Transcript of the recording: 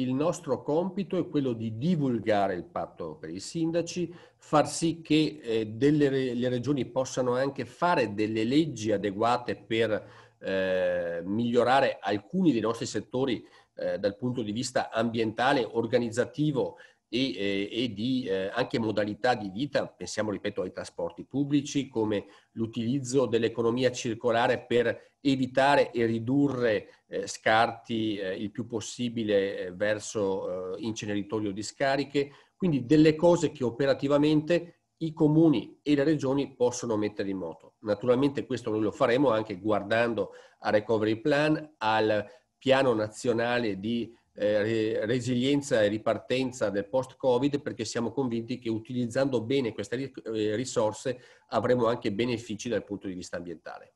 il nostro compito è quello di divulgare il patto per i sindaci, far sì che eh, delle, le regioni possano anche fare delle leggi adeguate per eh, migliorare alcuni dei nostri settori eh, dal punto di vista ambientale, organizzativo e, eh, e di eh, anche modalità di vita, pensiamo ripeto ai trasporti pubblici, come l'utilizzo dell'economia circolare per evitare e ridurre eh, scarti eh, il più possibile eh, verso eh, inceneritori o discariche, quindi delle cose che operativamente i comuni e le regioni possono mettere in moto. Naturalmente questo noi lo faremo anche guardando al recovery plan, al piano nazionale di eh, resilienza e ripartenza del post-Covid perché siamo convinti che utilizzando bene queste eh, risorse avremo anche benefici dal punto di vista ambientale.